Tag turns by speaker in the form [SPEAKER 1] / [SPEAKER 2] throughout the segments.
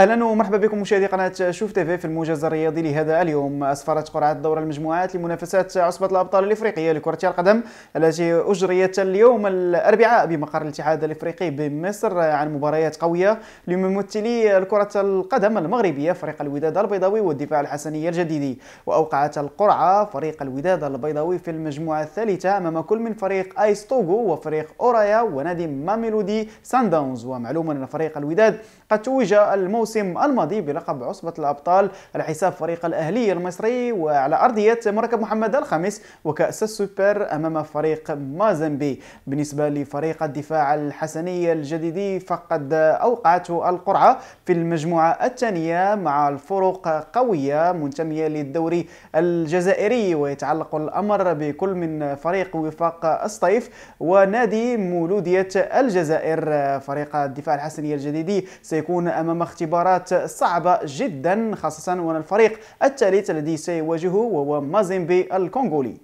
[SPEAKER 1] اهلا ومرحبا بكم مشاهدي قناه شوف تيفي في الموجز الرياضي لهذا اليوم اسفرت قرعه دور المجموعات لمنافسات عصبه الابطال الافريقيه لكره القدم التي اجريت اليوم الاربعاء بمقر الاتحاد الافريقي بمصر عن مباريات قويه لممثلي كره القدم المغربيه فريق الوداد البيضاوي والدفاع الحسني الجديدي واوقعت القرعه فريق الوداد البيضاوي في المجموعه الثالثه امام كل من فريق ايس توغو وفريق اورايا ونادي ماميلودي سانداونز ومعلوم ان فريق الوداد قد توج الموسم الموسم الماضي بلقب عصبة الأبطال على حساب فريق الأهلي المصري وعلى أرضية مركب محمد الخامس وكأس السوبر أمام فريق مازامبي بالنسبة لفريق الدفاع الحسني الجديد فقد أوقعته القرعة في المجموعة الثانية مع الفرق قوية منتمية للدوري الجزائري ويتعلق الأمر بكل من فريق وفاق الصيف ونادي مولودية الجزائر فريق الدفاع الحسني الجديدي سيكون أمام اختبار مباراة صعبة جدا خاصة وأن الفريق الثالث الذي سيواجهه هو مازيمبي الكونغولي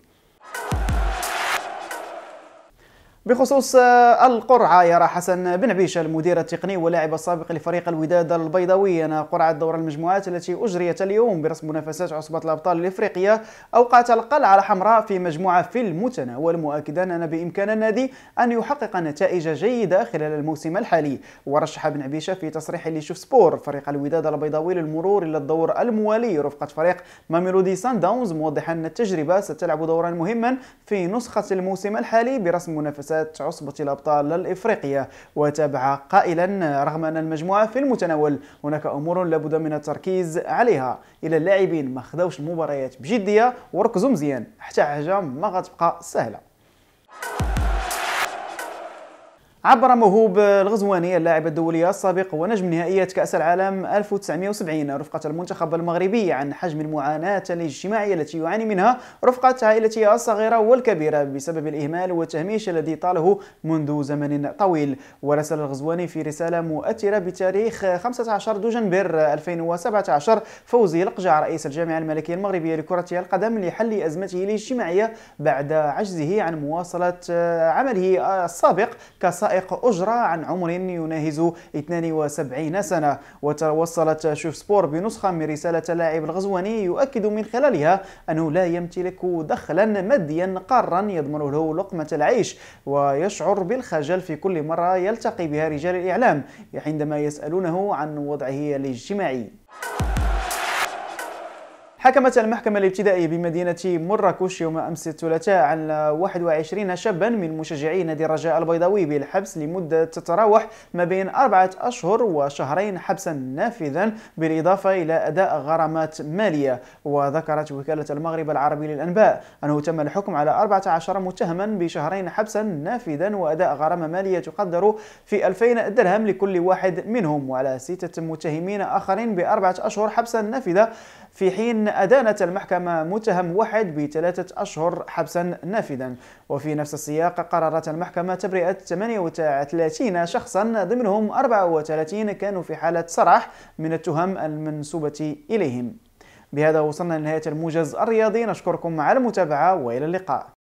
[SPEAKER 1] بخصوص آه، القرعة يرى حسن آه، بن عبيشة المدير التقني واللاعب السابق لفريق الوداد البيضاوي أن قرعة دور المجموعات التي أجريت اليوم برسم منافسات عصبة الأبطال الإفريقية أوقعت القلعة الحمراء في مجموعة في المتناول مؤكدا أن بإمكان النادي أن يحقق نتائج جيدة خلال الموسم الحالي ورشح بن عبيشة في تصريح لشوف سبور فريق الوداد البيضاوي للمرور إلى الدور الموالي رفقة فريق ماميلودي سان داونز موضحا أن التجربة ستلعب دورا مهما في نسخة الموسم الحالي برسم منافسات منافسات عصبة الأبطال الإفريقية وتابع قائلا رغم أن المجموعة في المتناول هناك أمور لابد من التركيز عليها إلى اللاعبين ما خدوش المباريات بجدية وركزوا مزيان حتى حاجة ما غتبقى سهلة عبر موهوب الغزواني اللاعب الدولي السابق ونجم نهائيات كأس العالم 1970 رفقة المنتخب المغربي عن حجم المعاناة الاجتماعية التي يعاني منها رفقة عائلته الصغيرة والكبيرة بسبب الإهمال والتهميش الذي طاله منذ زمن طويل ورسل الغزواني في رسالة مؤثرة بتاريخ 15 دجنبر 2017 فوزي لقجع رئيس الجامعة الملكية المغربية لكرة القدم لحل أزمته الاجتماعية بعد عجزه عن مواصلة عمله السابق كصائر دقائق أجرى عن عمر يناهز 72 سنة وتوصلت شوف سبور بنسخة من رسالة لاعب الغزواني يؤكد من خلالها أنه لا يمتلك دخلا ماديا قارا يضمن له لقمة العيش ويشعر بالخجل في كل مرة يلتقي بها رجال الإعلام عندما يسألونه عن وضعه الاجتماعي حكمت المحكمة الابتدائية بمدينة مراكش يوم أمس الثلاثاء على 21 شابا من مشجعي نادي الرجاء البيضاوي بالحبس لمدة تتراوح ما بين أربعة أشهر وشهرين حبسا نافذا بالإضافة إلى أداء غرامات مالية وذكرت وكالة المغرب العربي للأنباء أنه تم الحكم على 14 متهما بشهرين حبسا نافذا وأداء غرامة مالية تقدر في 2000 درهم لكل واحد منهم وعلى ستة متهمين آخرين بأربعة أشهر حبسا نافذة في حين أدانت المحكمة متهم واحد بثلاثة أشهر حبسا نافذا وفي نفس السياق قررت المحكمة تبرئة 38 شخصا ضمنهم 34 كانوا في حالة سرح من التهم المنسوبة إليهم بهذا وصلنا لنهاية الموجز الرياضي نشكركم على المتابعة وإلى اللقاء